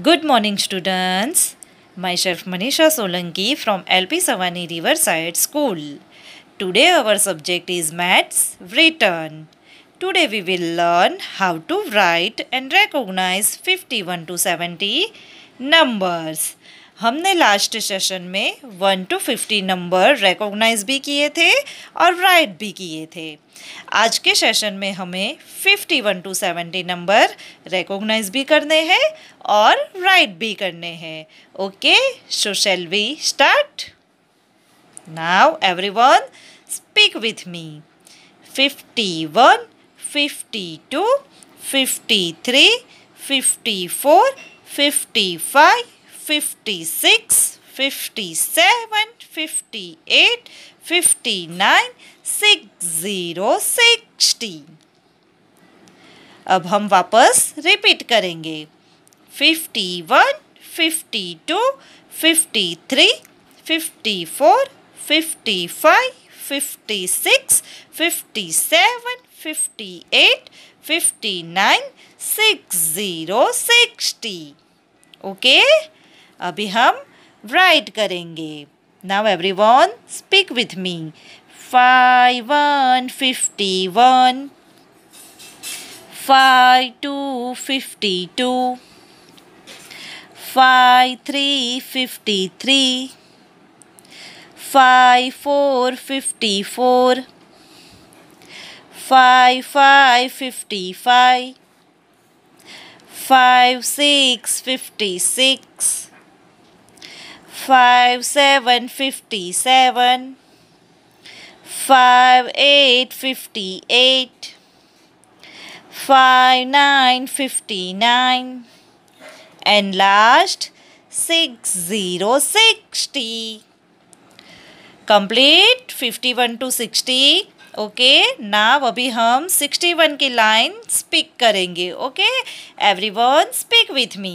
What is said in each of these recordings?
Good morning students. Myself Manisha Solanki from LP Savani Riverside School. Today our subject is Maths Written. Today we will learn how to write and recognize 51 to 70 numbers. हमने last session में one to fifty number recognize भी किए थे और write भी किए थे आज के सेशन में हमें fifty one to seventy number recognize भी करने हैं और राइट भी करने हैं okay so shall we start now everyone speak with me fifty one fifty two fifty three fifty four fifty five fifty fifty fifty fifty six six seven eight nine zero अब हम वापस repeat करेंगे fifty one fifty two fifty three fifty four fifty five fifty six fifty seven fifty eight fifty nine six zero sixty okay अभी हम write करेंगे now every one speak with me five one fifty one five two fifty two five three fifty three five four fifty four five five fifty five five six fifty six five seven fifty seven five eight fifty eight five nine fifty nine and last six zero sixty complete fifty one to sixty okay okay, now अभी हम sixty one की line speak करेंगे okay everyone speak with me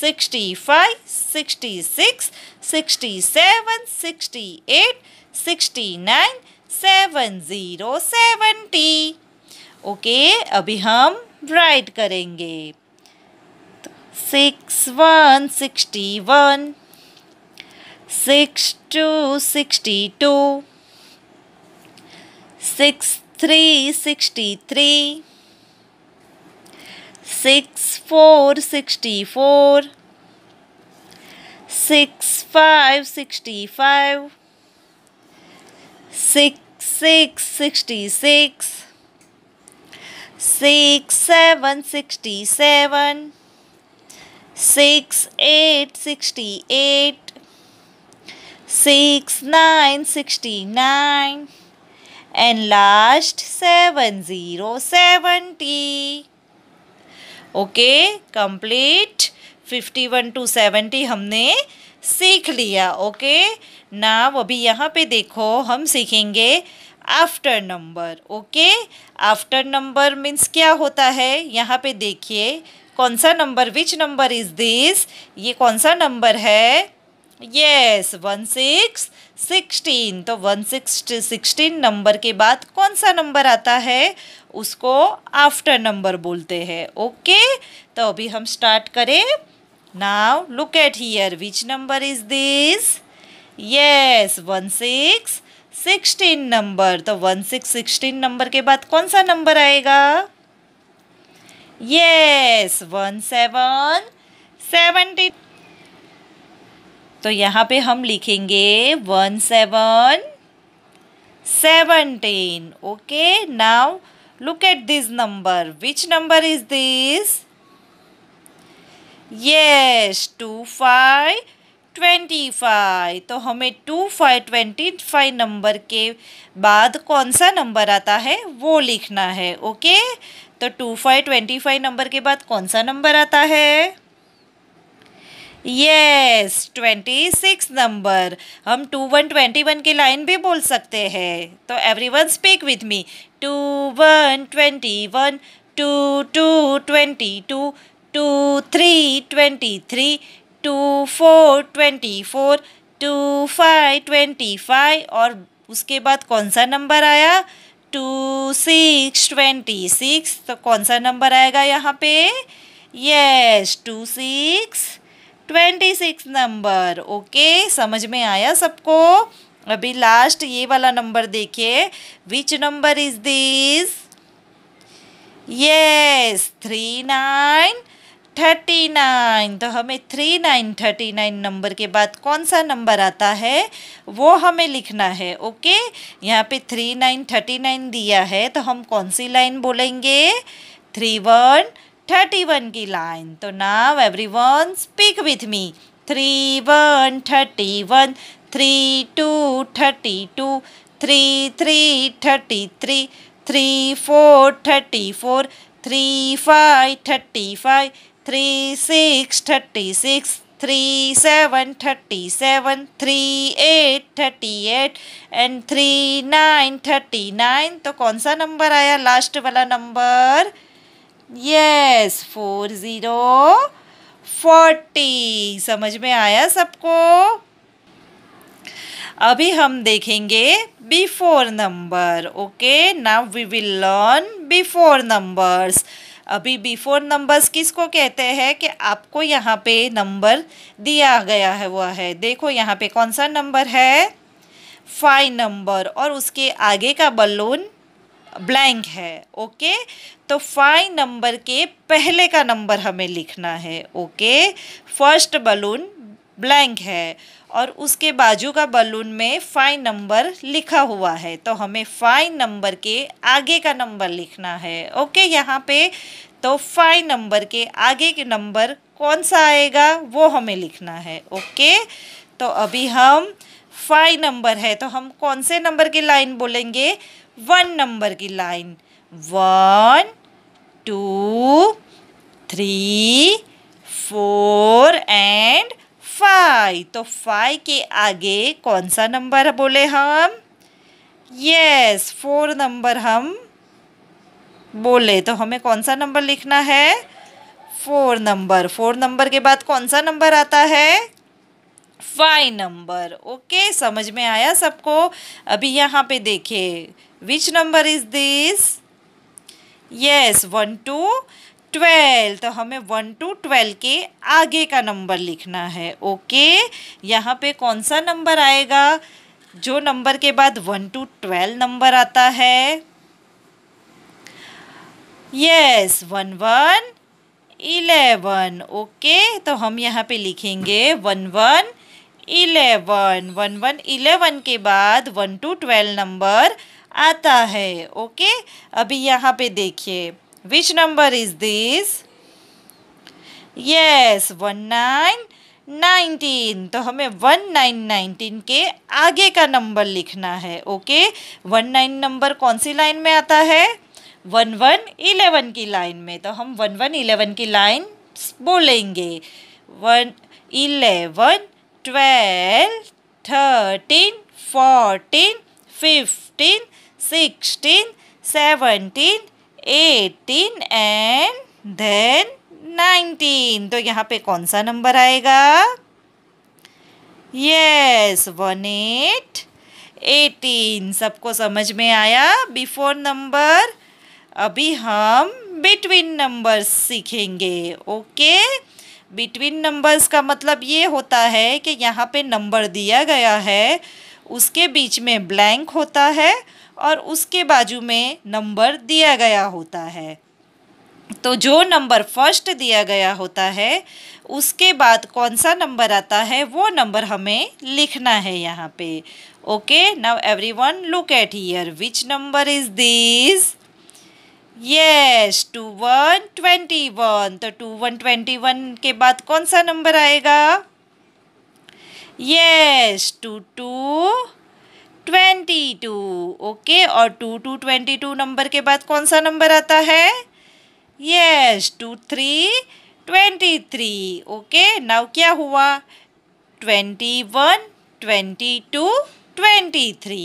sixty eight sixty nine seven zero 70. Okay okay, अभी हम write करेंगे six one sixty one six two sixty two six three sixty three Six four six seven sixty seven, six eight sixty eight, six nine sixty nine, Six five Six six Six seven Six eight Six nine And last seven zero seventy. Okay complete fifty one to seventy हमने सीख लिया okay ना अभी यहाँ पे देखो हम सीखेंगे after number okay after number means क्या होता है यहाँ पे देखिए कौन सा number which number is this ये कौन सा नंबर है यस वन सिक्स सिक्सटीन तो वन सिक्स सिक्सटीन नंबर के बाद कौन सा नंबर आता है उसको आफ्टर नंबर बोलते हैं ओके तो अभी हम स्टार्ट करें now look at here which number is this yes one six sixteen number तो वन सिक्स सिक्सटीन नंबर के बाद कौन सा नंबर आएगा यस वन सेवन सेवेंटी तो यहाँ पे हम लिखेंगे one seven seventeen okay now look at this number which number is this yes 2 5 25 तो हमें 2 5 25 नंबर के बाद कौन सा नंबर आता है वो लिखना है ओके तो 2 5 25 नंबर के बाद कौन सा नंबर आता है यस ट्वेंटी सिक्स नंबर हम टू वन ट्वेंटी वन की लाइन भी बोल सकते हैं तो every one speak with me two one twenty one two two twenty two two three twenty three two four twenty four two five twenty five और उसके बाद कौन सा नंबर आया टू सिक्स ट्वेंटी सिक्स तो कौन सा नंबर आएगा यहाँ पे yes two six twenty six number okay समझ में आया सबको अभी लास्ट ये वाला नंबर देखिए which number is this yes three nine thirty nine तो हमें three nine thirty nine number के बाद कौन सा नंबर आता है वो हमें लिखना है ओके यहाँ पे थ्री नाइन थर्टी नाइन दिया है तो हम कौन सी लाइन बोलेंगे थ्री वन थर्टी वन की लाइन तो now every one speak with me three one thirty one three two thirty two three three thirty three three four thirty four three five thirty five three six thirty six three seven thirty seven three eight thirty eight and three nine thirty nine तो कौन सा number आया last वाला number yes four zero forty समझ में आया सबको अभी हम देखेंगे before number okay now we will learn before numbers अभी बिफोर नंबर्स किसको कहते हैं कि आपको यहाँ पे नंबर दिया गया है वह है देखो यहाँ पे कौन सा नंबर है फाइव नंबर और उसके आगे का बलून ब्लैंक है ओके तो फाइव नंबर के पहले का नंबर हमें लिखना है ओके फर्स्ट बलून ब्लैंक है और उसके बाजू का बलून में फाइव नंबर लिखा हुआ है तो हमें फाइव नंबर के आगे का नंबर लिखना है ओके यहाँ पे तो फाइव नंबर के आगे के नंबर कौन सा आएगा वो हमें लिखना है ओके तो अभी हम फाइव नंबर है तो हम कौन से नंबर की लाइन बोलेंगे वन नंबर की line one two three four and five तो फाइव के आगे कौन सा नंबर बोले हम यस फोर नंबर हम बोले तो हमें कौन सा नंबर लिखना है फोर नंबर फोर नंबर के बाद कौन सा नंबर आता है फाइव नंबर ओके समझ में आया सबको अभी यहाँ पे देखे which number is this yes one two twelve तो हमें वन टू ट्वेल्व के आगे का नंबर लिखना है ओके यहाँ पे कौन सा नंबर आएगा जो नंबर के बाद वन टू ट्वेल्व नंबर आता है yes one one eleven okay तो हम यहाँ पे लिखेंगे one one eleven one one eleven के बाद वन टू ट्वेल्व नंबर आता है ओके अभी यहाँ पे देखिए which number is this yes one nine nineteen तो हमें वन नाइन नाइनटीन के आगे का नंबर लिखना है ओके वन नाइन नंबर कौन सी लाइन में आता है वन वन इलेवन की लाइन में तो हम वन वन इलेवन की लाइन बोलेंगे one eleven twelve thirteen fourteen fifteen sixteen seventeen eighteen and then nineteen तो यहाँ पे कौन सा नंबर आएगा यस वन एट एटीन सबको समझ में आया बिफोर नंबर अभी हम बिटवीन नंबर सीखेंगे ओके okay? बिटवीन नंबर्स का मतलब ये होता है कि यहाँ पे नंबर दिया गया है उसके बीच में ब्लैंक होता है और उसके बाजू में नंबर दिया गया होता है तो जो नंबर फर्स्ट दिया गया होता है उसके बाद कौन सा नंबर आता है वो नंबर हमें लिखना है यहाँ पे okay now everyone look at here which number is this yes two one twenty one तो टू वन ट्वेंटी वन के बाद कौन सा नंबर आएगा yes two two twenty two okay और two two twenty two number के बाद कौन सा नंबर आता है yes two three twenty three okay now क्या हुआ twenty one twenty two twenty three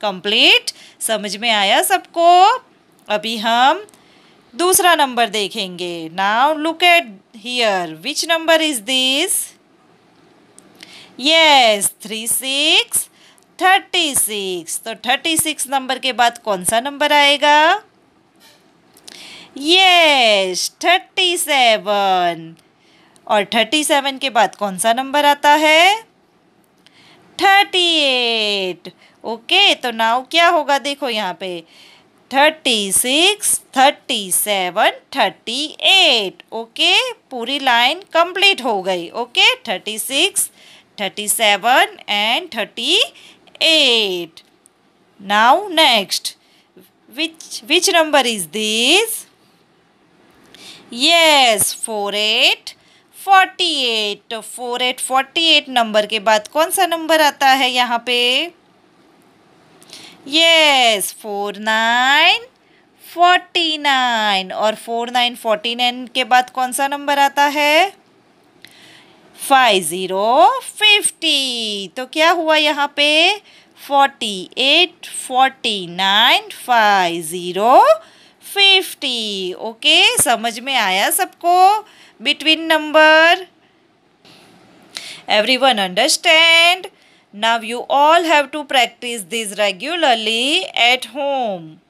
complete समझ में आया सबको अभी हम दूसरा नंबर देखेंगे now look at here which number is this yes three six thirty six तो थर्टी सिक्स नंबर के बाद कौन सा नंबर आएगा यस थर्टी सेवन और थर्टी सेवन के बाद कौन सा नंबर आता है थर्टी एट ओके तो नाव क्या होगा देखो यहाँ पे thirty six thirty seven thirty eight okay पूरी लाइन कंप्लीट हो गई okay thirty six thirty seven and thirty eight now next which which is this number four eight forty eight four तो फोर्टी एट नंबर के बाद कौन सा number आता है यहाँ पे yes four nine forty nine और फोर नाइन फोर्टी नाइन के बाद कौन सा नंबर आता है फाइव ज़ीरो फिफ्टी तो क्या हुआ यहाँ पे forty eight forty nine five zero fifty okay समझ में आया सबको between number every one understand Now you all have to practice this regularly at home.